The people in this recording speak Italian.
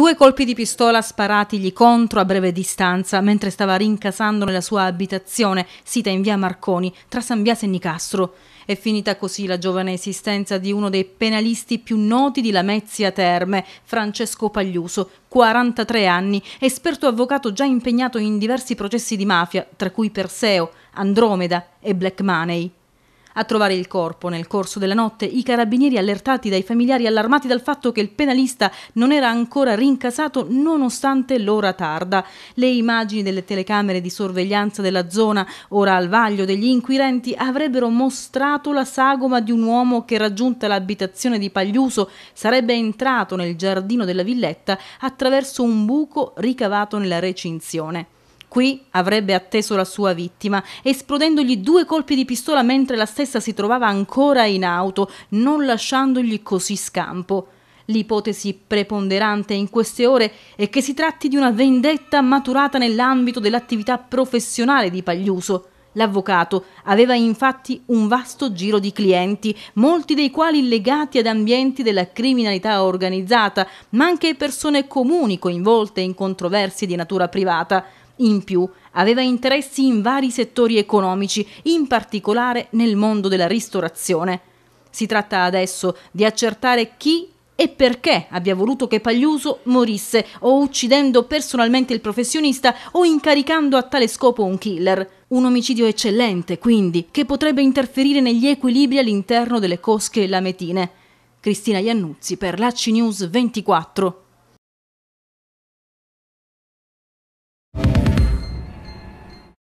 Due colpi di pistola sparatigli contro a breve distanza mentre stava rincasando nella sua abitazione, sita in via Marconi, tra San Biase e Nicastro. È finita così la giovane esistenza di uno dei penalisti più noti di Lamezia Terme, Francesco Pagliuso, 43 anni, esperto avvocato già impegnato in diversi processi di mafia, tra cui Perseo, Andromeda e Black Money. A trovare il corpo nel corso della notte, i carabinieri allertati dai familiari allarmati dal fatto che il penalista non era ancora rincasato nonostante l'ora tarda. Le immagini delle telecamere di sorveglianza della zona, ora al vaglio degli inquirenti, avrebbero mostrato la sagoma di un uomo che raggiunta l'abitazione di Pagliuso sarebbe entrato nel giardino della villetta attraverso un buco ricavato nella recinzione. Qui avrebbe atteso la sua vittima, esplodendogli due colpi di pistola mentre la stessa si trovava ancora in auto, non lasciandogli così scampo. L'ipotesi preponderante in queste ore è che si tratti di una vendetta maturata nell'ambito dell'attività professionale di Pagliuso. L'avvocato aveva infatti un vasto giro di clienti, molti dei quali legati ad ambienti della criminalità organizzata, ma anche persone comuni coinvolte in controversie di natura privata. In più, aveva interessi in vari settori economici, in particolare nel mondo della ristorazione. Si tratta adesso di accertare chi e perché abbia voluto che Pagliuso morisse, o uccidendo personalmente il professionista o incaricando a tale scopo un killer. Un omicidio eccellente, quindi, che potrebbe interferire negli equilibri all'interno delle cosche e lametine. Cristina Iannuzzi per Lacci News 24.